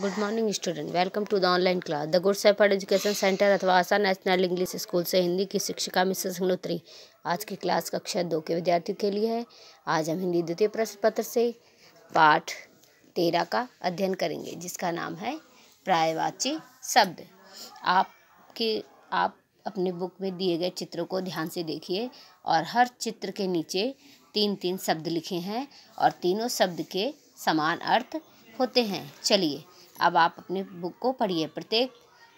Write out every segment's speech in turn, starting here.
good morning student welcome to the online class the good shepherd education centre अथवा Asha national English school से हिंदी की शिक्षिका Mrs अग्नोत्री आज की क्लास कक्षा दो के विद्यार्थियों के लिए है आज हम हिंदी द्वितीय प्रश्न पत्र से पाठ तेरह का अध्ययन करेंगे जिसका नाम है प्रायवाची शब्द आपके आप अपने बुक में दिए गए चित्रों को ध्यान से देखिए और हर चित्र के नीचे तीन तीन शब्द लिखे हैं और तीनों शब्द के समान अर्थ होते हैं चलिए अब आप अपने बुक को पढ़िए प्रत्येक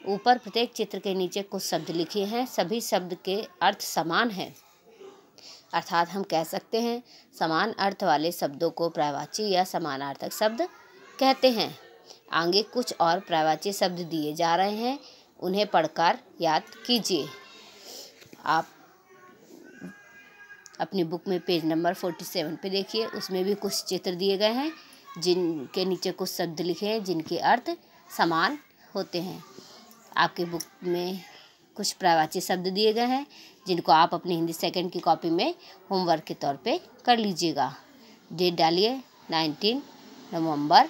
ऊपर प्रत्येक चित्र के नीचे कुछ शब्द लिखे हैं सभी शब्द के अर्थ समान हैं अर्थात हम कह सकते हैं समान अर्थ वाले शब्दों को प्रवाची या समानार्थक शब्द कहते हैं आगे कुछ और प्रवाची शब्द दिए जा रहे हैं उन्हें पढ़कर याद कीजिए आप अपनी बुक में पेज नंबर फोर्टी सेवन पर देखिए उसमें भी कुछ चित्र दिए गए हैं जिनके नीचे कुछ शब्द लिखे हैं जिनके अर्थ समान होते हैं आपके बुक में कुछ प्रवाची शब्द दिए गए हैं जिनको आप अपनी हिंदी सेकंड की कॉपी में होमवर्क के तौर पे कर लीजिएगा डेट डालिए नाइनटीन नवंबर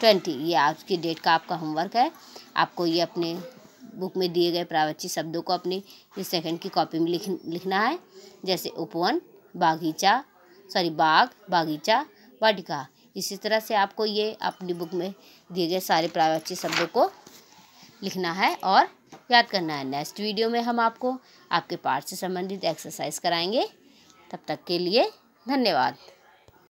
ट्वेंटी ये आज की डेट का आपका होमवर्क है आपको ये अपने बुक में दिए गए प्रावची शब्दों को अपनी इस सेकंड की कॉपी में लिख लिखना है जैसे उपवन बागीचा सॉरी बाग बागीचा वाटिका इसी तरह से आपको ये अपनी बुक में दिए गए सारे प्रावाची शब्दों को लिखना है और याद करना है नेक्स्ट वीडियो में हम आपको आपके पार्ट से संबंधित एक्सरसाइज कराएंगे तब तक के लिए धन्यवाद